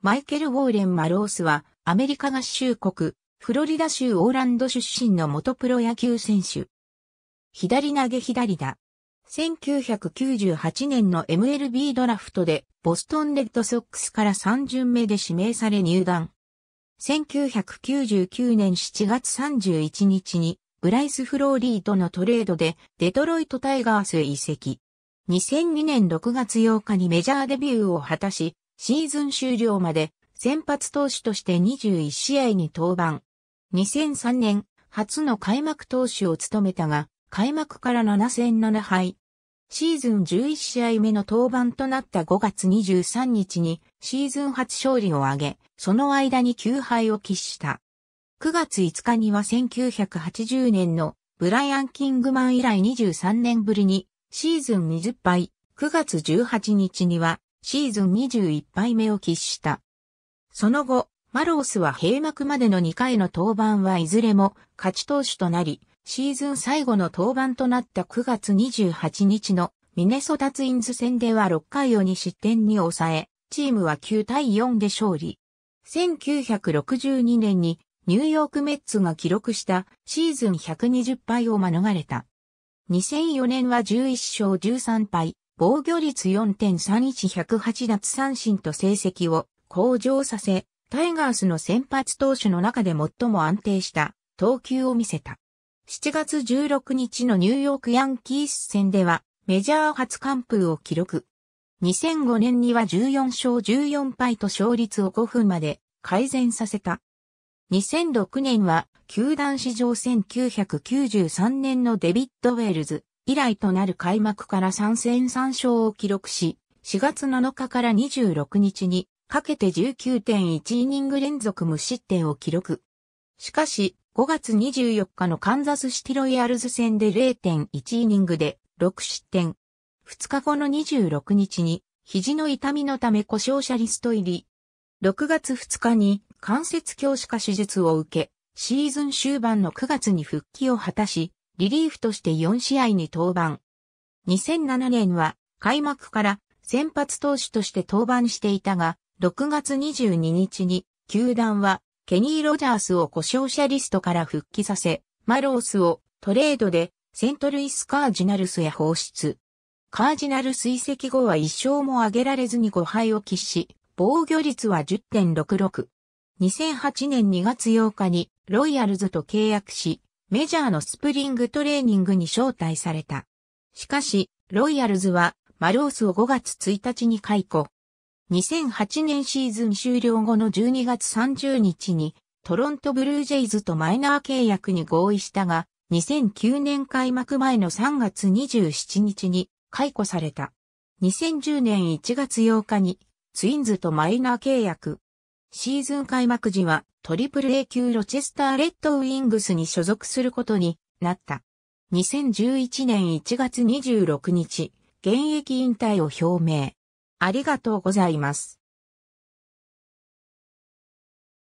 マイケル・ウォーレン・マロースは、アメリカ合衆国、フロリダ州オーランド出身の元プロ野球選手。左投げ左打。1998年の MLB ドラフトで、ボストンレッドソックスから3巡目で指名され入団。1999年7月31日に、ブライス・フローリーとのトレードで、デトロイト・タイガースへ移籍。2002年6月8日にメジャーデビューを果たし、シーズン終了まで先発投手として21試合に登板。2003年、初の開幕投手を務めたが、開幕から7戦7敗。シーズン11試合目の登板となった5月23日にシーズン初勝利を挙げ、その間に9敗を喫した。9月5日には1980年のブライアン・キングマン以来23年ぶりにシーズン20敗。9月18日にはシーズン21敗目を喫した。その後、マロースは閉幕までの2回の登板はいずれも勝ち投手となり、シーズン最後の登板となった9月28日のミネソタツインズ戦では6回を2失点に抑え、チームは9対4で勝利。1962年にニューヨークメッツが記録したシーズン120敗を免れた。2004年は11勝13敗、防御率4.31108奪三振と成績を向上させ、タイガースの先発投手の中で最も安定した投球を見せた。7月16日のニューヨークヤンキース戦ではメジャー初完封を記録。2005年には14勝14敗と勝率を5分まで改善させた。2006年は球団史上1993年のデビッド・ウェールズ以来となる開幕から3戦3勝を記録し、4月7日から26日にかけて19.1イニング連続無失点を記録。しかし、5月24日のカンザスシティロイヤルズ戦で0.1イニングで6失点。2日後の26日に肘の痛みのため故障者リスト入り。6月2日に関節強師化手術を受け、シーズン終盤の9月に復帰を果たし、リリーフとして4試合に登板。2007年は開幕から先発投手として登板していたが、6月22日に球団はケニー・ロジャースを故障者リストから復帰させ、マロースをトレードでセントルイス・カージナルスへ放出。カージナルス移籍後は1勝も挙げられずに5敗を喫し、防御率は10.66。2008年2月8日にロイヤルズと契約し、メジャーのスプリングトレーニングに招待された。しかし、ロイヤルズはマロースを5月1日に解雇。2008年シーズン終了後の12月30日にトロントブルージェイズとマイナー契約に合意したが、2009年開幕前の3月27日に解雇された。2010年1月8日にツインズとマイナー契約。シーズン開幕時はトリプル A 級ロチェスターレッドウィングスに所属することになった。2011年1月26日、現役引退を表明。ありがとうございます。